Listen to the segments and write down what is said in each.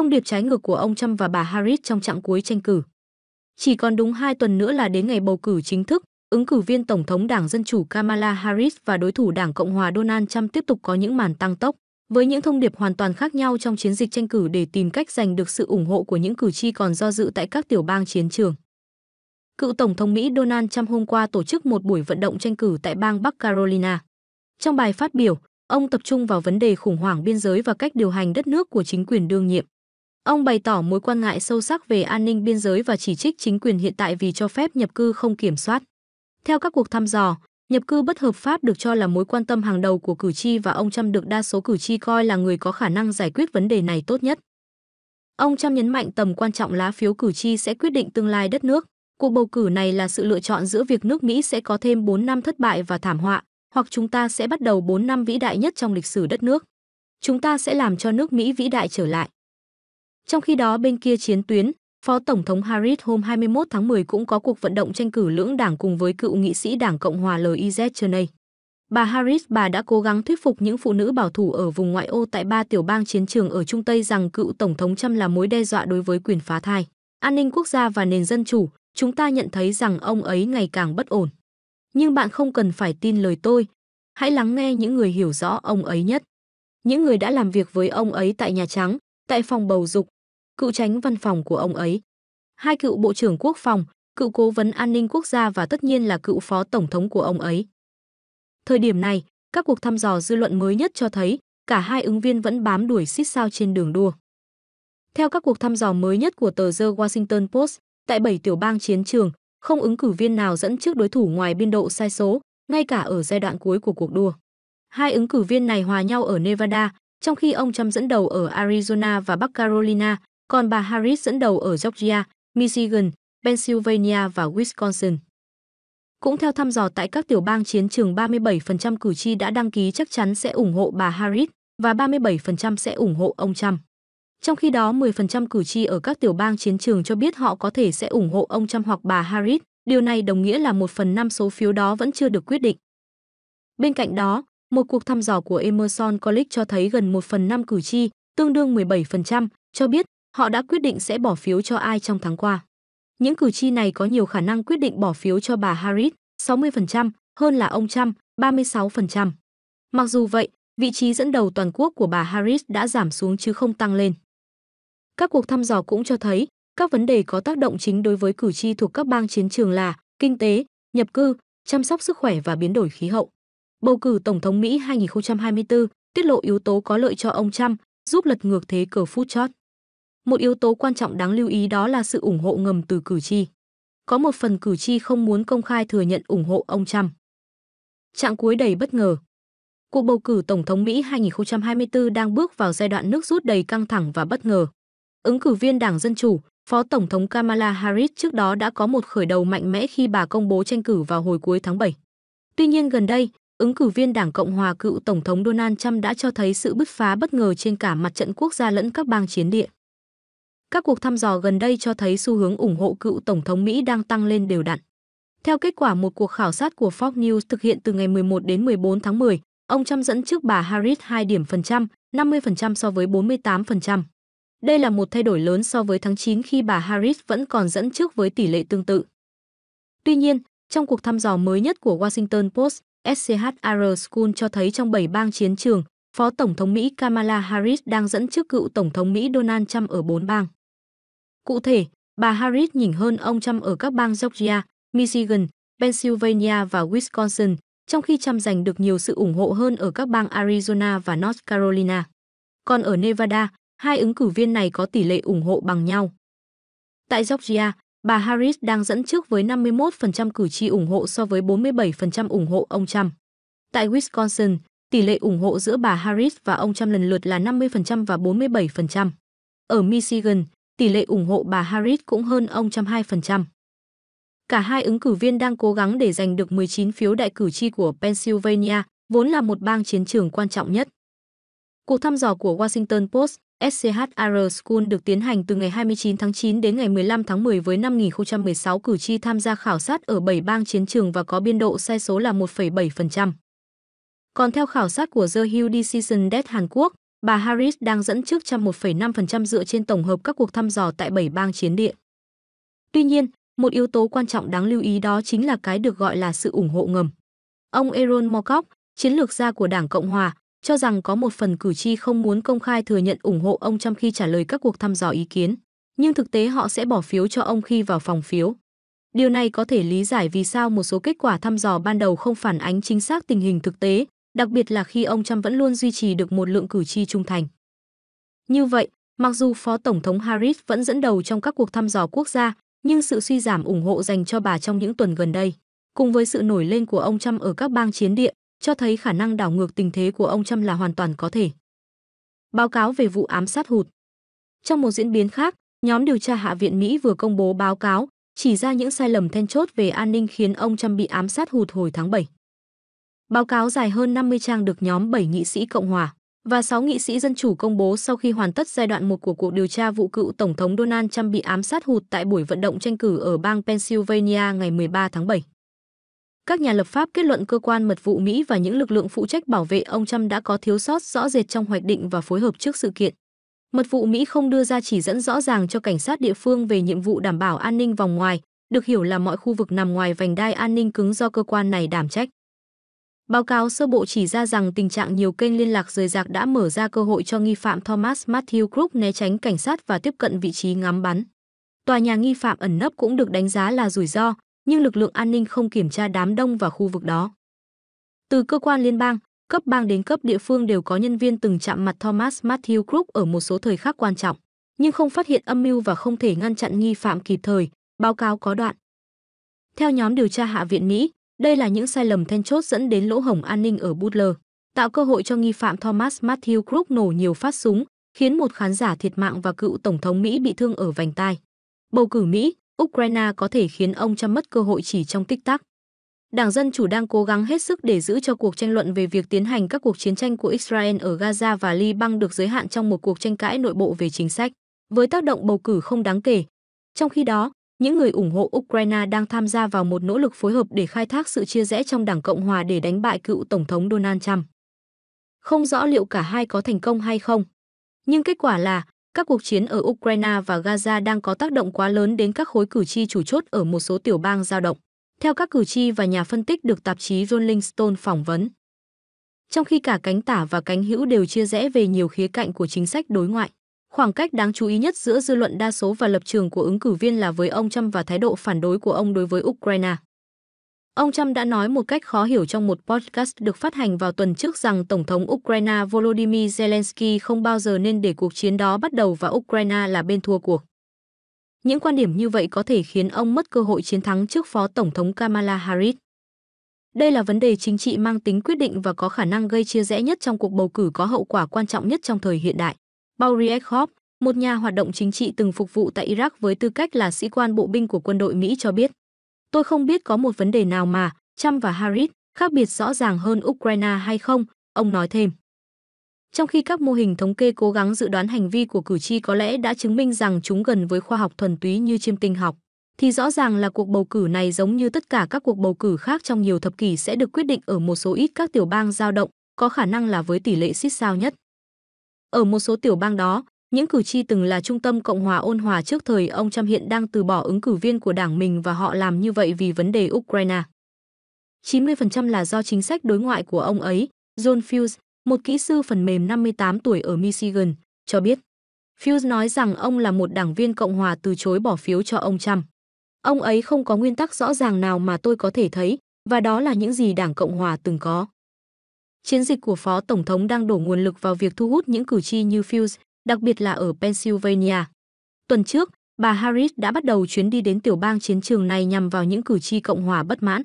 thông điệp trái ngược của ông Trump và bà Harris trong trạng cuối tranh cử. Chỉ còn đúng 2 tuần nữa là đến ngày bầu cử chính thức, ứng cử viên Tổng thống Đảng Dân Chủ Kamala Harris và đối thủ Đảng Cộng hòa Donald Trump tiếp tục có những màn tăng tốc, với những thông điệp hoàn toàn khác nhau trong chiến dịch tranh cử để tìm cách giành được sự ủng hộ của những cử tri còn do dự tại các tiểu bang chiến trường. Cựu Tổng thống Mỹ Donald Trump hôm qua tổ chức một buổi vận động tranh cử tại bang Bắc Carolina. Trong bài phát biểu, ông tập trung vào vấn đề khủng hoảng biên giới và cách điều hành đất nước của chính quyền đương nhiệm. Ông bày tỏ mối quan ngại sâu sắc về an ninh biên giới và chỉ trích chính quyền hiện tại vì cho phép nhập cư không kiểm soát. Theo các cuộc thăm dò, nhập cư bất hợp pháp được cho là mối quan tâm hàng đầu của cử tri và ông Trump được đa số cử tri coi là người có khả năng giải quyết vấn đề này tốt nhất. Ông Trump nhấn mạnh tầm quan trọng lá phiếu cử tri sẽ quyết định tương lai đất nước. Cuộc bầu cử này là sự lựa chọn giữa việc nước Mỹ sẽ có thêm 4 năm thất bại và thảm họa, hoặc chúng ta sẽ bắt đầu 4 năm vĩ đại nhất trong lịch sử đất nước. Chúng ta sẽ làm cho nước Mỹ vĩ đại trở lại. Trong khi đó bên kia chiến tuyến, Phó Tổng thống Harris hôm 21 tháng 10 cũng có cuộc vận động tranh cử lưỡng đảng cùng với cựu nghị sĩ Đảng Cộng hòa LIZ Cheney. Bà Harris bà đã cố gắng thuyết phục những phụ nữ bảo thủ ở vùng ngoại ô tại ba tiểu bang chiến trường ở Trung Tây rằng cựu Tổng thống Trump là mối đe dọa đối với quyền phá thai, an ninh quốc gia và nền dân chủ. Chúng ta nhận thấy rằng ông ấy ngày càng bất ổn. Nhưng bạn không cần phải tin lời tôi. Hãy lắng nghe những người hiểu rõ ông ấy nhất. Những người đã làm việc với ông ấy tại Nhà Trắng, tại phòng bầu dục, cựu tránh văn phòng của ông ấy, hai cựu Bộ trưởng Quốc phòng, cựu cố vấn an ninh quốc gia và tất nhiên là cựu phó tổng thống của ông ấy. Thời điểm này, các cuộc thăm dò dư luận mới nhất cho thấy cả hai ứng viên vẫn bám đuổi xít sao trên đường đua. Theo các cuộc thăm dò mới nhất của tờ The Washington Post, tại bảy tiểu bang chiến trường, không ứng cử viên nào dẫn trước đối thủ ngoài biên độ sai số, ngay cả ở giai đoạn cuối của cuộc đua. Hai ứng cử viên này hòa nhau ở Nevada, trong khi ông Trump dẫn đầu ở Arizona và Bắc Carolina, còn bà Harris dẫn đầu ở Georgia, Michigan, Pennsylvania và Wisconsin. Cũng theo thăm dò tại các tiểu bang chiến trường 37% cử tri đã đăng ký chắc chắn sẽ ủng hộ bà Harris và 37% sẽ ủng hộ ông Trump. Trong khi đó, 10% cử tri ở các tiểu bang chiến trường cho biết họ có thể sẽ ủng hộ ông Trump hoặc bà Harris. Điều này đồng nghĩa là một phần năm số phiếu đó vẫn chưa được quyết định. Bên cạnh đó, một cuộc thăm dò của Emerson College cho thấy gần một phần năm cử tri, tương đương 17%, cho biết Họ đã quyết định sẽ bỏ phiếu cho ai trong tháng qua. Những cử tri này có nhiều khả năng quyết định bỏ phiếu cho bà Harris, 60%, hơn là ông Trump, 36%. Mặc dù vậy, vị trí dẫn đầu toàn quốc của bà Harris đã giảm xuống chứ không tăng lên. Các cuộc thăm dò cũng cho thấy, các vấn đề có tác động chính đối với cử tri thuộc các bang chiến trường là kinh tế, nhập cư, chăm sóc sức khỏe và biến đổi khí hậu. Bầu cử Tổng thống Mỹ 2024 tiết lộ yếu tố có lợi cho ông Trump, giúp lật ngược thế cờ phút chót. Một yếu tố quan trọng đáng lưu ý đó là sự ủng hộ ngầm từ cử tri. Có một phần cử tri không muốn công khai thừa nhận ủng hộ ông Trump. Trạng cuối đầy bất ngờ. Cuộc bầu cử Tổng thống Mỹ 2024 đang bước vào giai đoạn nước rút đầy căng thẳng và bất ngờ. Ứng cử viên Đảng Dân Chủ, Phó Tổng thống Kamala Harris trước đó đã có một khởi đầu mạnh mẽ khi bà công bố tranh cử vào hồi cuối tháng 7. Tuy nhiên gần đây, ứng cử viên Đảng Cộng hòa cựu Tổng thống Donald Trump đã cho thấy sự bứt phá bất ngờ trên cả mặt trận quốc gia lẫn các bang chiến địa. Các cuộc thăm dò gần đây cho thấy xu hướng ủng hộ cựu Tổng thống Mỹ đang tăng lên đều đặn. Theo kết quả một cuộc khảo sát của Fox News thực hiện từ ngày 11 đến 14 tháng 10, ông Trump dẫn trước bà Harris 2 điểm phần trăm, 50% so với 48%. Đây là một thay đổi lớn so với tháng 9 khi bà Harris vẫn còn dẫn trước với tỷ lệ tương tự. Tuy nhiên, trong cuộc thăm dò mới nhất của Washington Post, SCHR School cho thấy trong 7 bang chiến trường, Phó Tổng thống Mỹ Kamala Harris đang dẫn trước cựu Tổng thống Mỹ Donald Trump ở 4 bang. Cụ thể, bà Harris nhỉnh hơn ông Trump ở các bang Georgia, Michigan, Pennsylvania và Wisconsin, trong khi Trump giành được nhiều sự ủng hộ hơn ở các bang Arizona và North Carolina. Còn ở Nevada, hai ứng cử viên này có tỷ lệ ủng hộ bằng nhau. Tại Georgia, bà Harris đang dẫn trước với 51% cử tri ủng hộ so với 47% ủng hộ ông Trump. Tại Wisconsin, tỷ lệ ủng hộ giữa bà Harris và ông Trump lần lượt là 50% và 47%. Ở Michigan, tỷ lệ ủng hộ bà Harris cũng hơn ông Trump 2%. Cả hai ứng cử viên đang cố gắng để giành được 19 phiếu đại cử tri của Pennsylvania, vốn là một bang chiến trường quan trọng nhất. Cuộc thăm dò của Washington Post, SCHR School được tiến hành từ ngày 29 tháng 9 đến ngày 15 tháng 10 với 5.016 cử tri tham gia khảo sát ở 7 bang chiến trường và có biên độ sai số là 1,7%. Còn theo khảo sát của The Hill Decision Desk Hàn Quốc, Bà Harris đang dẫn trước trăm 1,5% dựa trên tổng hợp các cuộc thăm dò tại 7 bang chiến địa. Tuy nhiên, một yếu tố quan trọng đáng lưu ý đó chính là cái được gọi là sự ủng hộ ngầm. Ông Aaron Mocock, chiến lược gia của Đảng Cộng Hòa, cho rằng có một phần cử tri không muốn công khai thừa nhận ủng hộ ông trong khi trả lời các cuộc thăm dò ý kiến, nhưng thực tế họ sẽ bỏ phiếu cho ông khi vào phòng phiếu. Điều này có thể lý giải vì sao một số kết quả thăm dò ban đầu không phản ánh chính xác tình hình thực tế, đặc biệt là khi ông Trump vẫn luôn duy trì được một lượng cử tri trung thành. Như vậy, mặc dù Phó Tổng thống Harris vẫn dẫn đầu trong các cuộc thăm dò quốc gia, nhưng sự suy giảm ủng hộ dành cho bà trong những tuần gần đây, cùng với sự nổi lên của ông Trump ở các bang chiến địa, cho thấy khả năng đảo ngược tình thế của ông Trump là hoàn toàn có thể. Báo cáo về vụ ám sát hụt Trong một diễn biến khác, nhóm điều tra Hạ viện Mỹ vừa công bố báo cáo chỉ ra những sai lầm then chốt về an ninh khiến ông Trump bị ám sát hụt hồi tháng 7. Báo cáo dài hơn 50 trang được nhóm 7 nghị sĩ Cộng hòa và 6 nghị sĩ dân chủ công bố sau khi hoàn tất giai đoạn một của cuộc điều tra vụ cựu Tổng thống Donald Trump bị ám sát hụt tại buổi vận động tranh cử ở bang Pennsylvania ngày 13 tháng 7. Các nhà lập pháp kết luận cơ quan mật vụ Mỹ và những lực lượng phụ trách bảo vệ ông Trump đã có thiếu sót rõ rệt trong hoạch định và phối hợp trước sự kiện. Mật vụ Mỹ không đưa ra chỉ dẫn rõ ràng cho cảnh sát địa phương về nhiệm vụ đảm bảo an ninh vòng ngoài, được hiểu là mọi khu vực nằm ngoài vành đai an ninh cứng do cơ quan này đảm trách. Báo cáo sơ bộ chỉ ra rằng tình trạng nhiều kênh liên lạc rời rạc đã mở ra cơ hội cho nghi phạm Thomas Matthew Crook né tránh cảnh sát và tiếp cận vị trí ngắm bắn. Tòa nhà nghi phạm ẩn nấp cũng được đánh giá là rủi ro, nhưng lực lượng an ninh không kiểm tra đám đông và khu vực đó. Từ cơ quan liên bang, cấp bang đến cấp địa phương đều có nhân viên từng chạm mặt Thomas Matthew Crook ở một số thời khắc quan trọng, nhưng không phát hiện âm mưu và không thể ngăn chặn nghi phạm kịp thời, báo cáo có đoạn. Theo nhóm điều tra Hạ viện Mỹ, đây là những sai lầm then chốt dẫn đến lỗ hổng an ninh ở Butler, tạo cơ hội cho nghi phạm Thomas Matthew Crook nổ nhiều phát súng, khiến một khán giả thiệt mạng và cựu tổng thống Mỹ bị thương ở vành tai. Bầu cử Mỹ, Ukraine có thể khiến ông Trump mất cơ hội chỉ trong tích tắc. Đảng Dân Chủ đang cố gắng hết sức để giữ cho cuộc tranh luận về việc tiến hành các cuộc chiến tranh của Israel ở Gaza và Liban được giới hạn trong một cuộc tranh cãi nội bộ về chính sách, với tác động bầu cử không đáng kể. Trong khi đó, những người ủng hộ Ukraine đang tham gia vào một nỗ lực phối hợp để khai thác sự chia rẽ trong Đảng Cộng hòa để đánh bại cựu Tổng thống Donald Trump. Không rõ liệu cả hai có thành công hay không, nhưng kết quả là các cuộc chiến ở Ukraine và Gaza đang có tác động quá lớn đến các khối cử tri chủ chốt ở một số tiểu bang dao động, theo các cử tri và nhà phân tích được tạp chí Rolling Stone phỏng vấn. Trong khi cả cánh tả và cánh hữu đều chia rẽ về nhiều khía cạnh của chính sách đối ngoại, Khoảng cách đáng chú ý nhất giữa dư luận đa số và lập trường của ứng cử viên là với ông Trump và thái độ phản đối của ông đối với Ukraine. Ông Trump đã nói một cách khó hiểu trong một podcast được phát hành vào tuần trước rằng Tổng thống Ukraine Volodymyr Zelensky không bao giờ nên để cuộc chiến đó bắt đầu và Ukraine là bên thua cuộc. Những quan điểm như vậy có thể khiến ông mất cơ hội chiến thắng trước Phó Tổng thống Kamala Harris. Đây là vấn đề chính trị mang tính quyết định và có khả năng gây chia rẽ nhất trong cuộc bầu cử có hậu quả quan trọng nhất trong thời hiện đại. Bouriez Hobb, một nhà hoạt động chính trị từng phục vụ tại Iraq với tư cách là sĩ quan bộ binh của quân đội Mỹ cho biết. Tôi không biết có một vấn đề nào mà Trump và Harris khác biệt rõ ràng hơn Ukraine hay không, ông nói thêm. Trong khi các mô hình thống kê cố gắng dự đoán hành vi của cử tri có lẽ đã chứng minh rằng chúng gần với khoa học thuần túy như chiêm tinh học, thì rõ ràng là cuộc bầu cử này giống như tất cả các cuộc bầu cử khác trong nhiều thập kỷ sẽ được quyết định ở một số ít các tiểu bang dao động, có khả năng là với tỷ lệ xít sao nhất. Ở một số tiểu bang đó, những cử tri từng là trung tâm Cộng hòa ôn hòa trước thời ông Trump hiện đang từ bỏ ứng cử viên của đảng mình và họ làm như vậy vì vấn đề Ukraine. 90% là do chính sách đối ngoại của ông ấy, John Fuse, một kỹ sư phần mềm 58 tuổi ở Michigan, cho biết. Fuse nói rằng ông là một đảng viên Cộng hòa từ chối bỏ phiếu cho ông Trump. Ông ấy không có nguyên tắc rõ ràng nào mà tôi có thể thấy, và đó là những gì đảng Cộng hòa từng có chiến dịch của Phó Tổng thống đang đổ nguồn lực vào việc thu hút những cử tri như Fields, đặc biệt là ở Pennsylvania. Tuần trước, bà Harris đã bắt đầu chuyến đi đến tiểu bang chiến trường này nhằm vào những cử tri Cộng hòa bất mãn.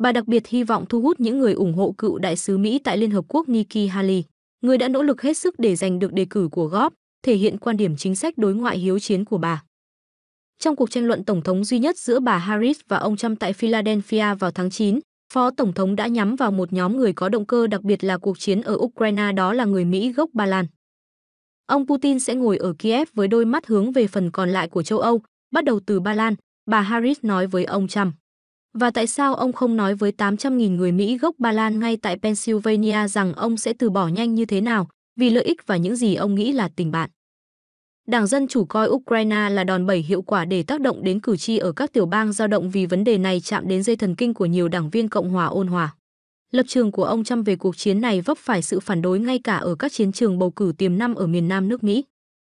Bà đặc biệt hy vọng thu hút những người ủng hộ cựu đại sứ Mỹ tại Liên Hợp Quốc Nikki Haley, người đã nỗ lực hết sức để giành được đề cử của góp, thể hiện quan điểm chính sách đối ngoại hiếu chiến của bà. Trong cuộc tranh luận tổng thống duy nhất giữa bà Harris và ông Trump tại Philadelphia vào tháng 9, Phó Tổng thống đã nhắm vào một nhóm người có động cơ đặc biệt là cuộc chiến ở Ukraine đó là người Mỹ gốc Ba Lan. Ông Putin sẽ ngồi ở Kiev với đôi mắt hướng về phần còn lại của châu Âu, bắt đầu từ Ba Lan, bà Harris nói với ông Trump. Và tại sao ông không nói với 800.000 người Mỹ gốc Ba Lan ngay tại Pennsylvania rằng ông sẽ từ bỏ nhanh như thế nào vì lợi ích và những gì ông nghĩ là tình bạn? Đảng Dân Chủ coi Ukraine là đòn bẩy hiệu quả để tác động đến cử tri ở các tiểu bang dao động vì vấn đề này chạm đến dây thần kinh của nhiều đảng viên Cộng hòa ôn hòa. Lập trường của ông Trump về cuộc chiến này vấp phải sự phản đối ngay cả ở các chiến trường bầu cử tiềm năng ở miền Nam nước Mỹ.